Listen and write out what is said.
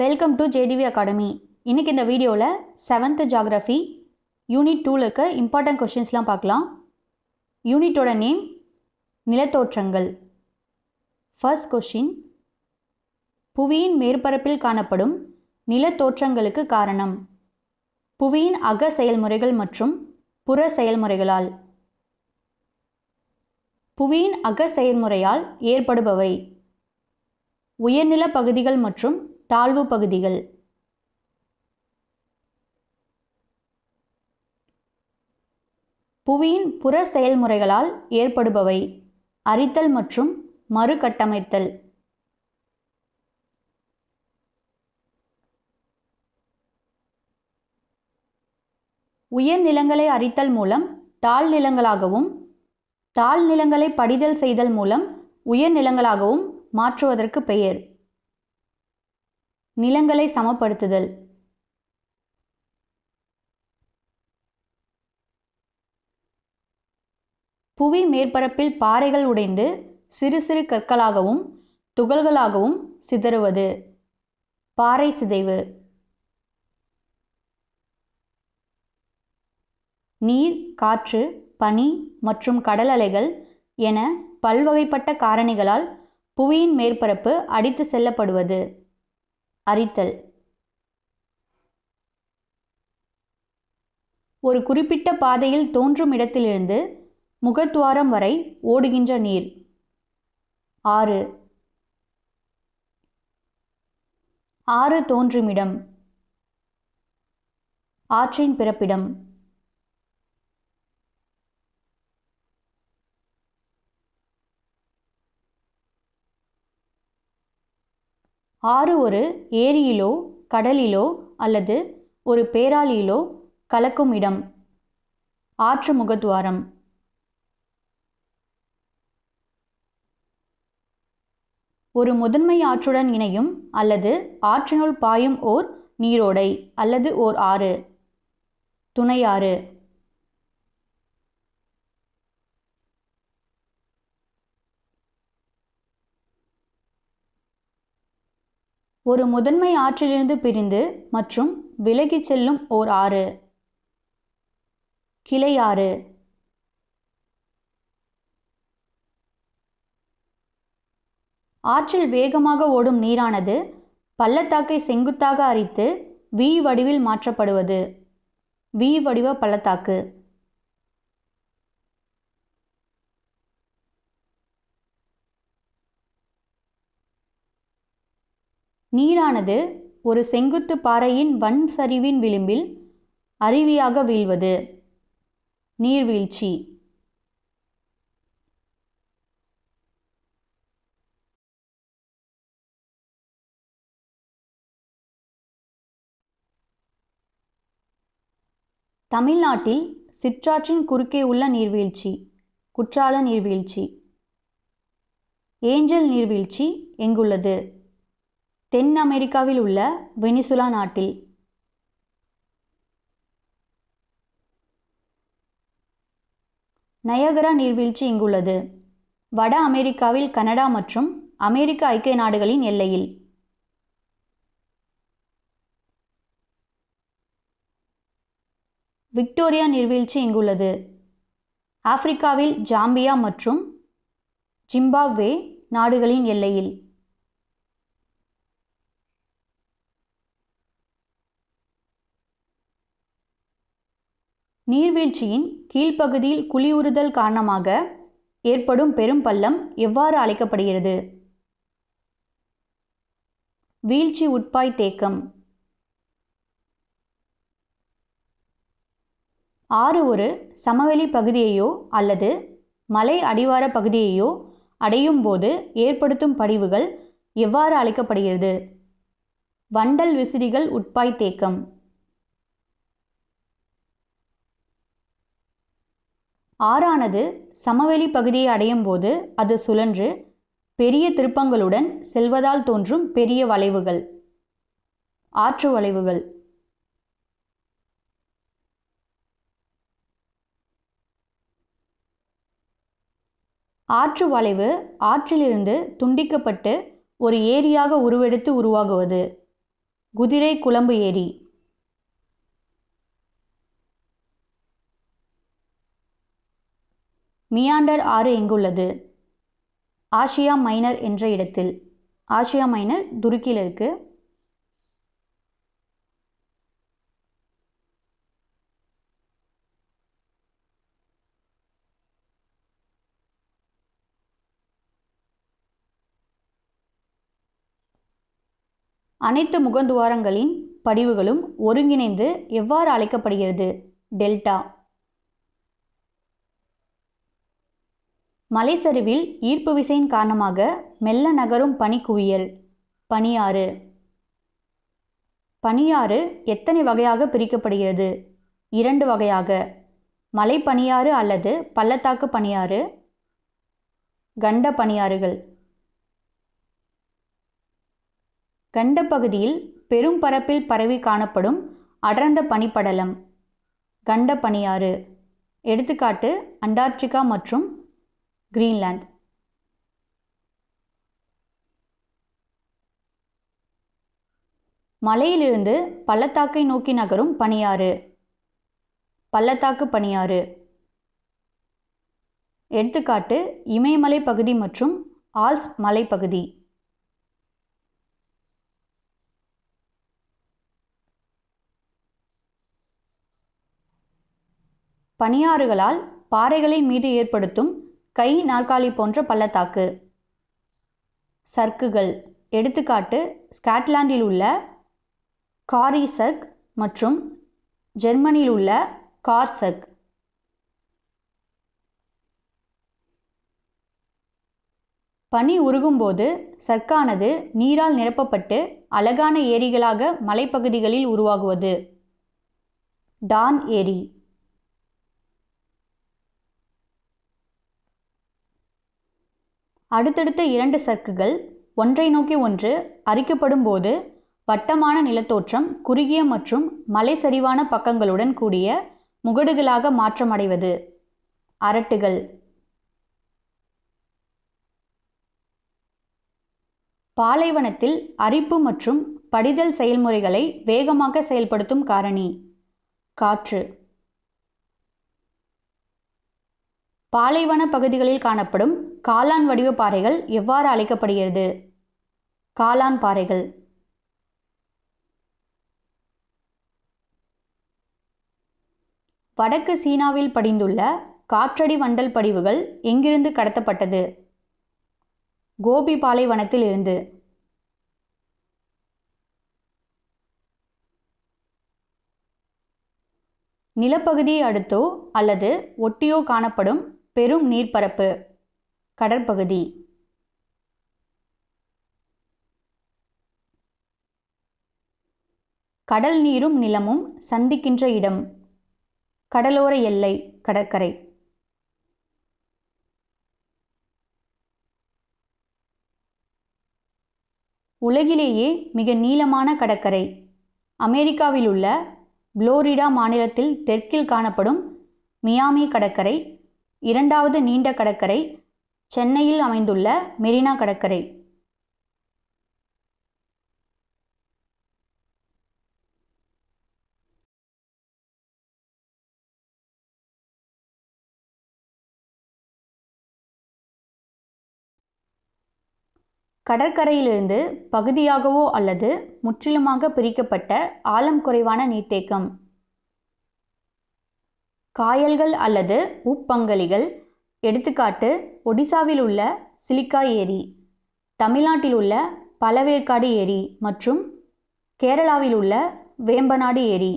welcome to JTV academy இன்றைக்கி இந்த வீடியோவில் செவன்த் ஜாகிரஃபி யூனிட் டூவில் இருக்க இம்பார்ட்டன்ட் கொஷின்ஸ்லாம் பார்க்கலாம் யூனிட்டோட நேம் நிலத்தோற்றங்கள் ஃபர்ஸ்ட் கொஷின் புவியின் மேற்பரப்பில் காணப்படும் நிலத்தோற்றங்களுக்கு காரணம் புவியின் அக செயல்முறைகள் மற்றும் புற செயல்முறைகளால் புவியின் அக செயல்முறையால் ஏற்படுபவை உயர்நில பகுதிகள் மற்றும் தாழ்வு பகுதிகள் புவியின் புற செயல்முறைகளால் ஏற்படுபவை அரித்தல் மற்றும் மறுகட்டமைத்தல் உயர் நிலங்களை அரித்தல் மூலம் தாழ் நிலங்களாகவும் தாழ் நிலங்களை படிதல் செய்தல் மூலம் உயர் நிலங்களாகவும் மாற்றுவதற்கு பெயர் நிலங்களை சமப்படுத்துதல் புவி மேற்பரப்பில் பாறைகள் உடைந்து சிறு சிறு கற்களாகவும் துகள்களாகவும் சிதறுவது பாறை சிதைவு நீர் காற்று பனி மற்றும் கடல் அலைகள் என பல்வகைப்பட்ட காரணிகளால் புவியின் மேற்பரப்பு அடித்து செல்லப்படுவது அரித்தல் ஒரு குறிப்பிட்ட பாதையில் தோன்றும் இடத்திலிருந்து முகத்துவாரம் வரை ஓடுகின்ற நீர் ஆறு ஆறு தோன்றுமிடம் ஆற்றின் பிறப்பிடம் ஆறு ஒரு ஏரியிலோ கடலிலோ அல்லது ஒரு பேராளியிலோ கலக்கும் இடம் ஆற்று முகத்துவாரம் ஒரு முதன்மை ஆற்றுடன் இணையும் அல்லது ஆற்றினுள் பாயும் ஓர் நீரோடை அல்லது ஓர் ஆறு துணையாறு ஒரு முதன்மை ஆற்றிலிருந்து பிரிந்து மற்றும் விலகிச் செல்லும் ஓர் ஆறு கிளையாறு ஆற்றில் வேகமாக ஓடும் நீரானது பள்ளத்தாக்கை செங்குத்தாக அரித்து வி வடிவில் மாற்றப்படுவது வி வடிவ பள்ளத்தாக்கு நீரானது ஒரு செங்குத்து பாறையின் வன் சரிவின் விளிம்பில் அருவியாக வீழ்வது நீர்வீழ்ச்சி தமிழ்நாட்டில் சிற்றாற்றின் குறுக்கே உள்ள நீர்வீழ்ச்சி குற்றால நீர்வீழ்ச்சி ஏஞ்சல் நீர்வீழ்ச்சி எங்குள்ளது தென் அமெரிக்காவில் உள்ள வெனிசுலா நாட்டில் நயகரா நீர்வீழ்ச்சி இங்குள்ளது வட அமெரிக்காவில் கனடா மற்றும் அமெரிக்க ஐக்கிய நாடுகளின் எல்லையில் விக்டோரியா நீர்வீழ்ச்சி இங்குள்ளது ஆப்பிரிக்காவில் ஜாம்பியா மற்றும் ஜிம்பாப்வே நாடுகளின் எல்லையில் நீர்வீழ்ச்சியின் கீழ்ப்பகுதியில் குழியுறுதல் காரணமாக ஏற்படும் பெரும் பள்ளம் எவ்வாறு அழைக்கப்படுகிறது வீழ்ச்சி உட்பாய் தேக்கம் ஆறு ஒரு சமவெளி பகுதியையோ அல்லது மலை அடிவார பகுதியையோ அடையும் போது ஏற்படுத்தும் படிவுகள் எவ்வாறு அழைக்கப்படுகிறது வண்டல் விசிறிகள் உட்பாய் தேக்கம் ஆறானது சமவெளி பகுதியை அடையும் போது அது சுழன்று பெரிய திருப்பங்களுடன் செல்வதால் தோன்றும் பெரிய வளைவுகள் ஆற்று வளைவுகள் ஆற்று வளைவு ஆற்றிலிருந்து துண்டிக்கப்பட்டு ஒரு ஏரியாக உருவெடுத்து உருவாகுவது குதிரை குழம்பு ஏரி மியாண்டர் ஆறு எங்குள்ளது ஆசியா மைனர் என்ற இடத்தில் ஆசியா மைனர் துருக்கியில் இருக்கு அனைத்து முகந்துவாரங்களின் படிவுகளும் ஒருங்கிணைந்து எவ்வாறு அழைக்கப்படுகிறது டெல்டா மலைச்சரிவில் ஈர்ப்பு விசையின் காரணமாக மெல்ல நகரும் பனிக்குவியல் பனியாறு பனியாறு எத்தனை வகையாக பிரிக்கப்படுகிறது இரண்டு வகையாக மலை பனியாறு அல்லது பள்ளத்தாக்கு பனியாறு கண்ட பனியாறுகள் கண்ட பகுதியில் பெரும் பரப்பில் பரவி காணப்படும் அடர்ந்த பனிப்படலம் கண்ட பனியாறு எடுத்துக்காட்டு அண்டார்டிகா மற்றும் கிரீன்லாந்து மலையிலிருந்து பள்ளத்தாக்கை நோக்கி நகரும் பனியாறு பள்ளத்தாக்கு பனியாறு எடுத்துக்காட்டு இமயமலை பகுதி மற்றும் ஆல்ஸ் மலைப்பகுதி பனியாறுகளால் பாறைகளின் மீது ஏற்படுத்தும் கை நாற்காலி போன்ற பள்ளத்தாக்கு சர்க்குகள் எடுத்துக்காட்டு ஸ்காட்லாண்டில் உள்ள காரிசர்க் மற்றும் ஜெர்மனியில் உள்ள கார்சர்க் பனி உருகும்போது சர்க்கானது நீரால் நிரப்பப்பட்டு அழகான ஏரிகளாக மலைப்பகுதிகளில் உருவாகுவது டான் ஏரி அடுத்தடுத்த இரண்டு சர்க்குகள் ஒன்றை நோக்கி ஒன்று அரிக்கப்படும் போது வட்டமான நிலத்தோற்றம் குறுகிய மற்றும் மலை சரிவான பக்கங்களுடன் கூடிய முகடுகளாக மாற்றமடைவது அரட்டுகள் பாலைவனத்தில் அரிப்பு மற்றும் படிதல் செயல்முறைகளை வேகமாக செயல்படுத்தும் காரணி காற்று பாலைவன பகுதிகளில் காணப்படும் காளான் வடிவ பாறைகள் எவ்வாறு அழைக்கப்படுகிறது காளான் பாறைகள் வடக்கு சீனாவில் படிந்துள்ள காற்றடி வண்டல் படிவுகள் எங்கிருந்து கடத்தப்பட்டது கோபி பாலைவனத்தில் இருந்து நிலப்பகுதியை அடுத்தோ அல்லது ஒட்டியோ காணப்படும் பெரும் நீர்ப்பரப்பு கடற்பகுதி கடல் நீரும் நிலமும் சந்திக்கின்ற இடம் கடலோர எல்லை கடற்கரை உலகிலேயே மிக நீளமான கடற்கரை அமெரிக்காவில் உள்ள புளோரிடா மாநிலத்தில் தெற்கில் காணப்படும் மியாமி கடற்கரை இரண்டாவது நீண்ட கடற்கரை சென்னையில் அமைந்துள்ள மெரினா கடற்கரை கடற்கரையிலிருந்து பகுதியாகவோ அல்லது முற்றிலுமாக பிரிக்கப்பட்ட ஆழம் குறைவான நீர்த்தேக்கம் காயல்கள் அல்லது உப்பங்கலிகள் எடுத்துக்காட்டு ஒடிசாவில் உள்ள சிலிக்கா ஏரி தமிழ்நாட்டில் உள்ள பழவேற்காடு ஏரி மற்றும் கேரளாவில் உள்ள வேம்பநாடு ஏரி